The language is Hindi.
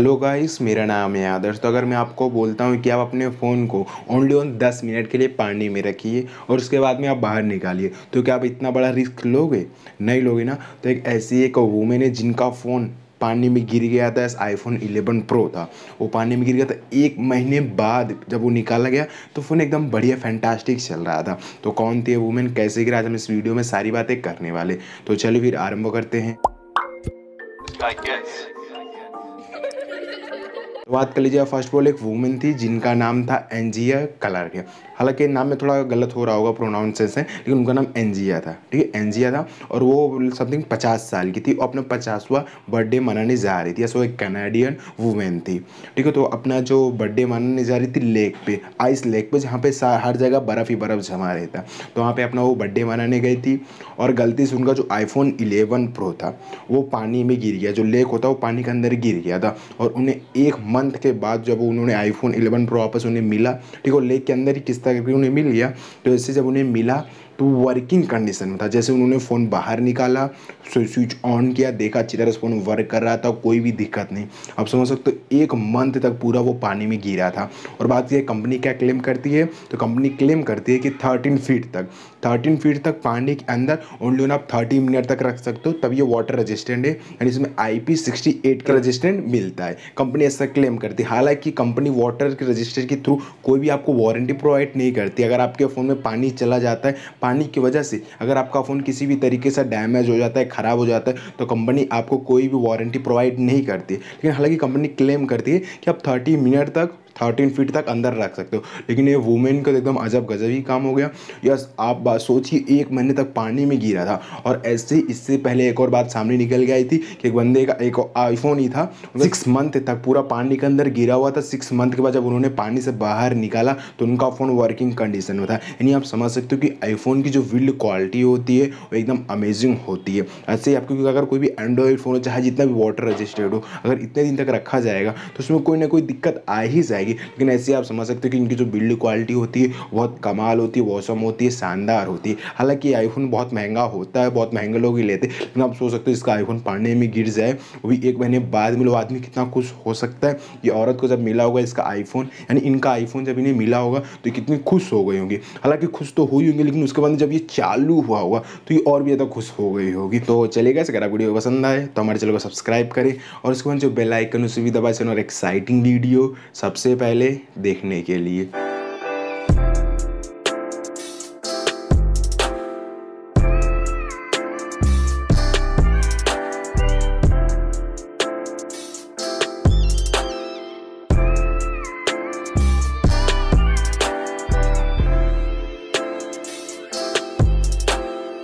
हेलो गाइस मेरा नाम है आदर्श तो अगर मैं आपको बोलता हूँ कि आप अपने फ़ोन को ओनली ऑन दस मिनट के लिए पानी में रखिए और उसके बाद में आप बाहर निकालिए तो क्या आप इतना बड़ा रिस्क लोगे नहीं लोगे ना तो एक ऐसी एक वूमेन है जिनका फ़ोन पानी में गिर गया था आईफोन इलेवन प्रो था वो पानी में गिर गया था एक महीने बाद जब वो निकाला गया तो फ़ोन एकदम बढ़िया फैंटास्टिक चल रहा था तो कौन थी वूमेन कैसे गिरा था हम इस वीडियो में सारी बातें करने वाले तो चलिए फिर आरम्भ करते हैं बात कर लीजिए फर्स्ट बॉल एक वुमेन थी जिनका नाम था एनजिया कलर हालांकि नाम में थोड़ा गलत हो रहा होगा है लेकिन उनका नाम एनजिया था ठीक है एनजिया था और वो समथिंग पचास साल की थी और अपना पचासवा बर्थडे मनाने जा रही थी सो एक कैनेडियन वूमेन थी ठीक है तो अपना जो बर्थडे मनाने जा रही थी लेक पे आइस लेक पे जहाँ पे हर जगह बर्फ़ ही बर्फ़ जमा था तो वहाँ पर अपना वो बर्थडे मनाने गई थी और गलती से उनका जो आईफोन इलेवन प्रो था वो पानी में गिर गया जो लेक होता वो पानी के अंदर गिर गया था और उन्हें एक मंथ के बाद जब उन्होंने आईफोन 11 प्रो वापस उन्हें मिला ठीक है लेक के अंदर ही किस तरह उन्हें मिल गया तो इससे जब उन्हें मिला तो वर्किंग कंडीशन में था जैसे उन्होंने फ़ोन बाहर निकाला स्विच ऑन किया देखा अच्छी तरह से फ़ोन वर्क कर रहा था कोई भी दिक्कत नहीं अब समझ सकते हो एक मंथ तक पूरा वो पानी में गिरा था और बात यह कंपनी क्या क्लेम करती है तो कंपनी क्लेम करती है कि थर्टीन फीट तक थर्टीन फीट तक पानी के अंदर ओनली उन्हें आप थर्टी मिनट तक रख सकते हो तब ये वाटर रजिस्टेंट है एंड इसमें आई पी सिक्सटी एट का रजिस्टेंट मिलता है कंपनी ऐसा क्लेम करती है हालांकि कंपनी वाटर के रजिस्टर के थ्रू कोई भी आपको वारंटी प्रोवाइड नहीं करती अगर आपके फ़ोन में पानी चला जाता है हानि की वजह से अगर आपका फ़ोन किसी भी तरीके से डैमेज हो जाता है ख़राब हो जाता है तो कंपनी आपको कोई भी वारंटी प्रोवाइड नहीं करती लेकिन हालांकि कंपनी क्लेम करती है कि आप थर्टी मिनट तक थर्टीन फीट तक अंदर रख सकते हो लेकिन ये वुमेन का तो एकदम अजब गजब ही काम हो गया यस आप बात सोचिए एक महीने तक पानी में गिरा था और ऐसे इससे पहले एक और बात सामने निकल गई थी कि एक बंदे का एक आईफोन ही था सिक्स मंथ तक पूरा पानी के अंदर गिरा हुआ था सिक्स मंथ के बाद जब उन्होंने पानी से बाहर निकाला तो उनका फ़ोन वर्किंग कंडीशन में था यानी आप समझ सकते हो कि आईफोन की जो विल्ड क्वालिटी होती है वो एकदम अमेजिंग होती है ऐसे ही आपको क्योंकि अगर कोई भी एंड्रॉयड फ़ोन हो चाहे जितना भी वाटर रजिस्टर्ड हो अगर इतने दिन तक रखा जाएगा तो उसमें कोई ना कोई दिक्कत आ ही जाएगी जाएगी लेकिन ऐसे आप समझ सकते हो कि इनकी जो बिल्ड क्वालिटी होती है बहुत कमाल होती है मौसम होती है शानदार होती है हालांकि आईफोन बहुत महंगा होता है बहुत महंगे लोग ही लेते हैं लेकिन आप सोच सकते हो इसका आईफोन पढ़ने में गिर जाए वो भी एक महीने बाद में मिलो आदमी कितना खुश हो सकता है ये औरत को जब मिला होगा इसका आईफोन यानी इनका आईफोन जब इन्हें मिला होगा तो कितनी खुश हो गई होंगी हालांकि खुश तो हुई होंगी लेकिन उसके बाद जब ये चालू हुआ होगा तो ये और भी ज़्यादा खुश हो गई होगी तो चलेगा अगर आप वीडियो पसंद आए तो हमारे चैनल को सब्सक्राइब करें और उसके बाद जो बेलाइकन उसे भी दबाए चैनल और एक्साइटिंग वीडियो सबसे पहले देखने के लिए